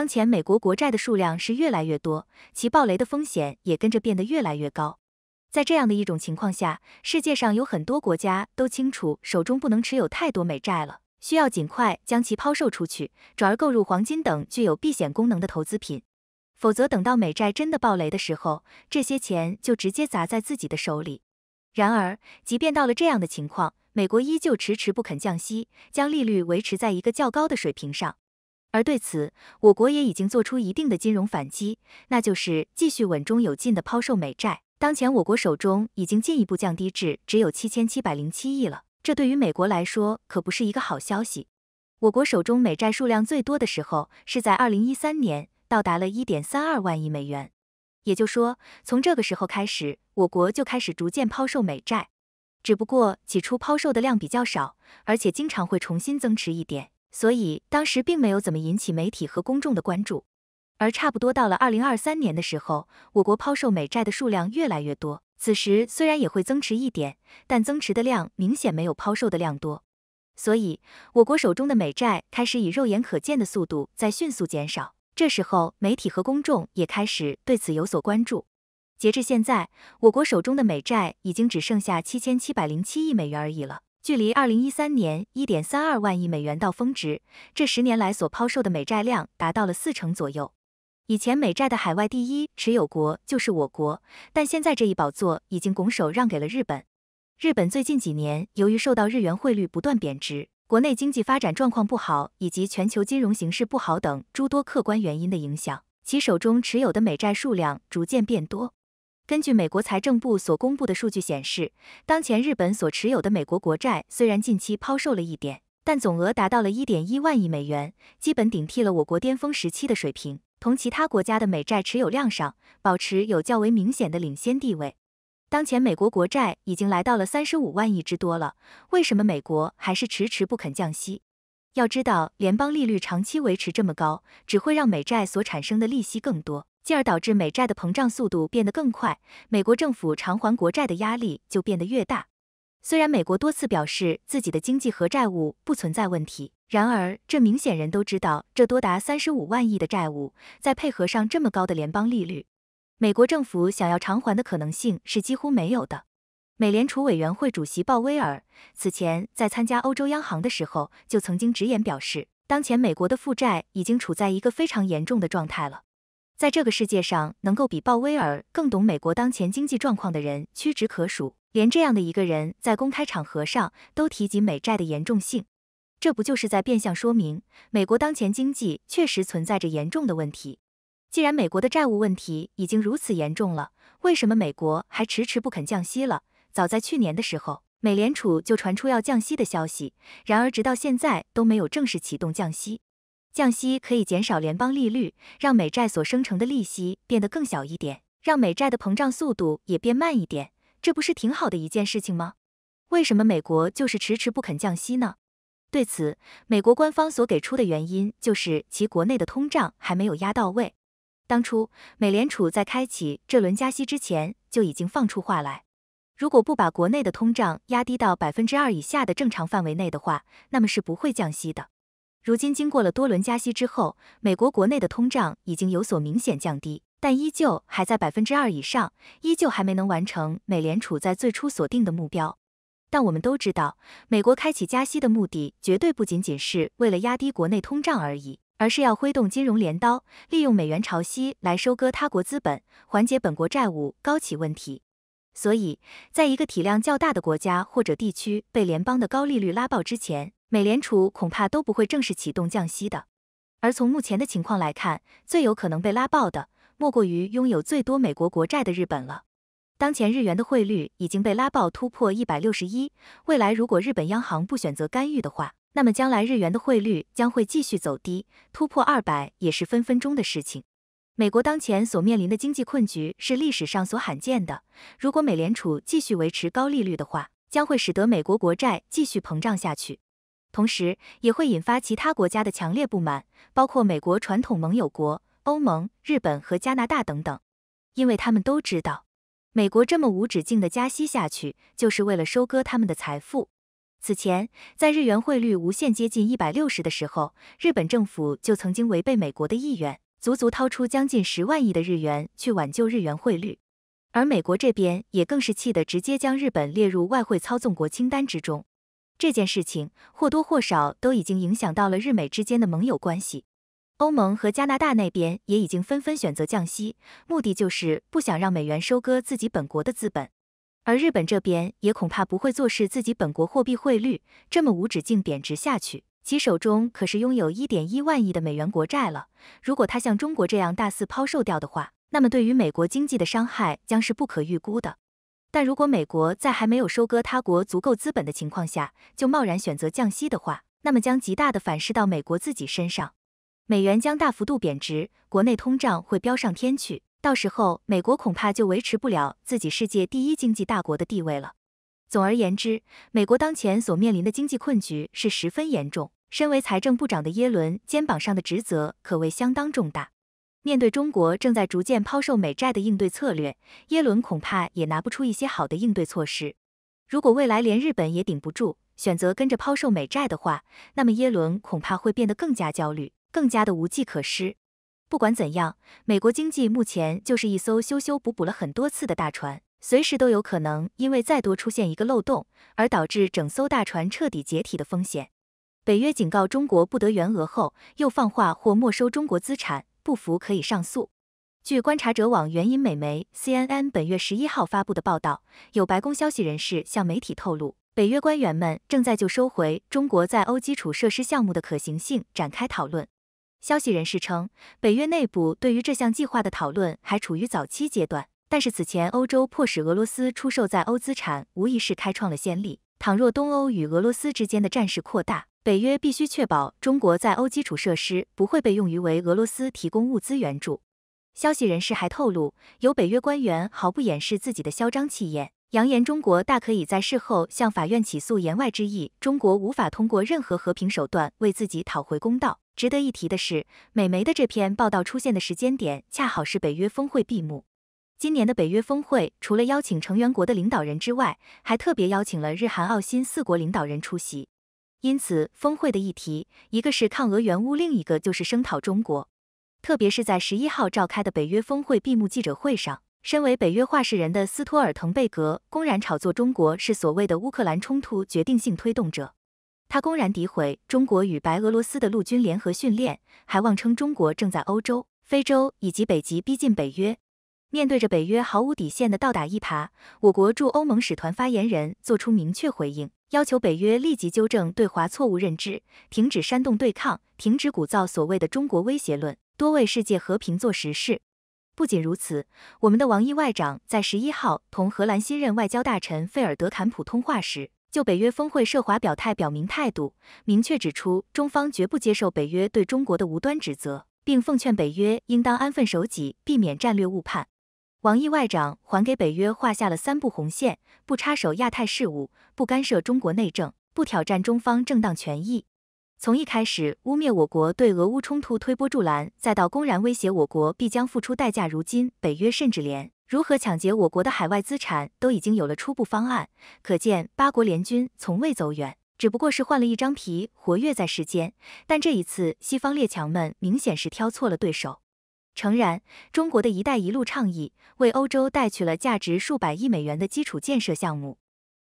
当前美国国债的数量是越来越多，其暴雷的风险也跟着变得越来越高。在这样的一种情况下，世界上有很多国家都清楚手中不能持有太多美债了，需要尽快将其抛售出去，转而购入黄金等具有避险功能的投资品。否则，等到美债真的暴雷的时候，这些钱就直接砸在自己的手里。然而，即便到了这样的情况，美国依旧迟迟不肯降息，将利率维持在一个较高的水平上。而对此，我国也已经做出一定的金融反击，那就是继续稳中有进的抛售美债。当前我国手中已经进一步降低至只有七千七百零七亿了，这对于美国来说可不是一个好消息。我国手中美债数量最多的时候是在二零一三年，到达了一点三二万亿美元，也就说，从这个时候开始，我国就开始逐渐抛售美债，只不过起初抛售的量比较少，而且经常会重新增持一点。所以当时并没有怎么引起媒体和公众的关注，而差不多到了二零二三年的时候，我国抛售美债的数量越来越多。此时虽然也会增持一点，但增持的量明显没有抛售的量多。所以，我国手中的美债开始以肉眼可见的速度在迅速减少。这时候，媒体和公众也开始对此有所关注。截至现在，我国手中的美债已经只剩下七千七百零七亿美元而已了。距离二零一三年一点三二万亿美元到峰值，这十年来所抛售的美债量达到了四成左右。以前美债的海外第一持有国就是我国，但现在这一宝座已经拱手让给了日本。日本最近几年由于受到日元汇率不断贬值、国内经济发展状况不好以及全球金融形势不好等诸多客观原因的影响，其手中持有的美债数量逐渐变多。根据美国财政部所公布的数据显示，当前日本所持有的美国国债虽然近期抛售了一点，但总额达到了一点一万亿美元，基本顶替了我国巅峰时期的水平，同其他国家的美债持有量上保持有较为明显的领先地位。当前美国国债已经来到了三十五万亿之多了，为什么美国还是迟迟不肯降息？要知道，联邦利率长期维持这么高，只会让美债所产生的利息更多。进而导致美债的膨胀速度变得更快，美国政府偿还国债的压力就变得越大。虽然美国多次表示自己的经济和债务不存在问题，然而这明显人都知道，这多达三十五万亿的债务，再配合上这么高的联邦利率，美国政府想要偿还的可能性是几乎没有的。美联储委员会主席鲍威尔此前在参加欧洲央行的时候就曾经直言表示，当前美国的负债已经处在一个非常严重的状态了。在这个世界上，能够比鲍威尔更懂美国当前经济状况的人屈指可数。连这样的一个人，在公开场合上都提及美债的严重性，这不就是在变相说明美国当前经济确实存在着严重的问题？既然美国的债务问题已经如此严重了，为什么美国还迟迟不肯降息了？早在去年的时候，美联储就传出要降息的消息，然而直到现在都没有正式启动降息。降息可以减少联邦利率，让美债所生成的利息变得更小一点，让美债的膨胀速度也变慢一点，这不是挺好的一件事情吗？为什么美国就是迟迟不肯降息呢？对此，美国官方所给出的原因就是其国内的通胀还没有压到位。当初美联储在开启这轮加息之前就已经放出话来，如果不把国内的通胀压低到百分之二以下的正常范围内的话，那么是不会降息的。如今经过了多轮加息之后，美国国内的通胀已经有所明显降低，但依旧还在百分之二以上，依旧还没能完成美联储在最初锁定的目标。但我们都知道，美国开启加息的目的绝对不仅仅是为了压低国内通胀而已，而是要挥动金融镰刀，利用美元潮汐来收割他国资本，缓解本国债务高企问题。所以，在一个体量较大的国家或者地区被联邦的高利率拉爆之前，美联储恐怕都不会正式启动降息的，而从目前的情况来看，最有可能被拉爆的莫过于拥有最多美国国债的日本了。当前日元的汇率已经被拉爆，突破一百六十一。未来如果日本央行不选择干预的话，那么将来日元的汇率将会继续走低，突破二百也是分分钟的事情。美国当前所面临的经济困局是历史上所罕见的。如果美联储继续维持高利率的话，将会使得美国国债继续膨胀下去。同时，也会引发其他国家的强烈不满，包括美国传统盟友国、欧盟、日本和加拿大等等，因为他们都知道，美国这么无止境的加息下去，就是为了收割他们的财富。此前，在日元汇率无限接近一百六十的时候，日本政府就曾经违背美国的意愿，足足掏出将近十万亿的日元去挽救日元汇率，而美国这边也更是气得直接将日本列入外汇操纵国清单之中。这件事情或多或少都已经影响到了日美之间的盟友关系，欧盟和加拿大那边也已经纷纷选择降息，目的就是不想让美元收割自己本国的资本。而日本这边也恐怕不会坐视自己本国货币汇率这么无止境贬值下去，其手中可是拥有一点一万亿的美元国债了。如果它像中国这样大肆抛售掉的话，那么对于美国经济的伤害将是不可预估的。但如果美国在还没有收割他国足够资本的情况下，就贸然选择降息的话，那么将极大的反噬到美国自己身上，美元将大幅度贬值，国内通胀会飙上天去，到时候美国恐怕就维持不了自己世界第一经济大国的地位了。总而言之，美国当前所面临的经济困局是十分严重，身为财政部长的耶伦，肩膀上的职责可谓相当重大。面对中国正在逐渐抛售美债的应对策略，耶伦恐怕也拿不出一些好的应对措施。如果未来连日本也顶不住，选择跟着抛售美债的话，那么耶伦恐怕会变得更加焦虑，更加的无计可施。不管怎样，美国经济目前就是一艘修修补补了很多次的大船，随时都有可能因为再多出现一个漏洞而导致整艘大船彻底解体的风险。北约警告中国不得援俄后，又放话或没收中国资产。不服可以上诉。据观察者网援引美媒 CNN 本月十一号发布的报道，有白宫消息人士向媒体透露，北约官员们正在就收回中国在欧基础设施项目的可行性展开讨论。消息人士称，北约内部对于这项计划的讨论还处于早期阶段。但是此前欧洲迫使俄罗斯出售在欧资产，无疑是开创了先例。倘若东欧与俄罗斯之间的战事扩大，北约必须确保中国在欧基础设施不会被用于为俄罗斯提供物资援助。消息人士还透露，有北约官员毫不掩饰自己的嚣张气焰，扬言中国大可以在事后向法院起诉，言外之意，中国无法通过任何和平手段为自己讨回公道。值得一提的是，美媒的这篇报道出现的时间点恰好是北约峰会闭幕。今年的北约峰会除了邀请成员国的领导人之外，还特别邀请了日韩澳新四国领导人出席。因此，峰会的议题一个是抗俄援乌，另一个就是声讨中国。特别是在十一号召开的北约峰会闭幕记者会上，身为北约话事人的斯托尔滕贝格公然炒作中国是所谓的乌克兰冲突决定性推动者，他公然诋毁中国与白俄罗斯的陆军联合训练，还妄称中国正在欧洲、非洲以及北极逼近北约。面对着北约毫无底线的倒打一耙，我国驻欧盟使团发言人作出明确回应。要求北约立即纠正对华错误认知，停止煽动对抗，停止鼓噪所谓的中国威胁论，多为世界和平做实事。不仅如此，我们的王毅外长在十一号同荷兰新任外交大臣费尔德坎普通话时，就北约峰会涉华表态，表明态度，明确指出中方绝不接受北约对中国的无端指责，并奉劝北约应当安分守己，避免战略误判。王毅外长还给北约画下了三步红线：不插手亚太事务，不干涉中国内政，不挑战中方正当权益。从一开始污蔑我国对俄乌冲突推波助澜，再到公然威胁我国必将付出代价，如今北约甚至连如何抢劫我国的海外资产都已经有了初步方案。可见八国联军从未走远，只不过是换了一张皮活跃在世间。但这一次，西方列强们明显是挑错了对手。诚然，中国的一带一路倡议为欧洲带去了价值数百亿美元的基础建设项目。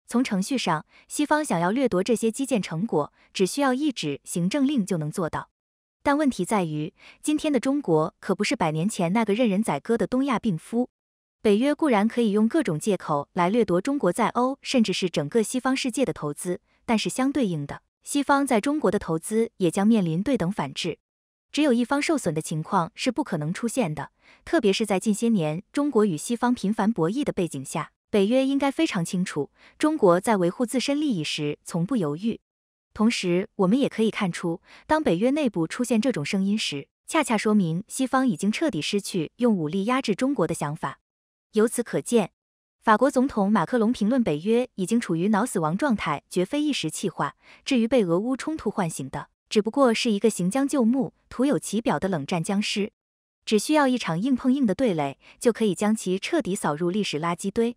从程序上，西方想要掠夺这些基建成果，只需要一纸行政令就能做到。但问题在于，今天的中国可不是百年前那个任人宰割的东亚病夫。北约固然可以用各种借口来掠夺中国在欧甚至是整个西方世界的投资，但是相对应的，西方在中国的投资也将面临对等反制。只有一方受损的情况是不可能出现的，特别是在近些年中国与西方频繁博弈的背景下，北约应该非常清楚，中国在维护自身利益时从不犹豫。同时，我们也可以看出，当北约内部出现这种声音时，恰恰说明西方已经彻底失去用武力压制中国的想法。由此可见，法国总统马克龙评论北约已经处于脑死亡状态，绝非一时气话。至于被俄乌冲突唤醒的。只不过是一个行将就木、徒有其表的冷战僵尸，只需要一场硬碰硬的对垒，就可以将其彻底扫入历史垃圾堆。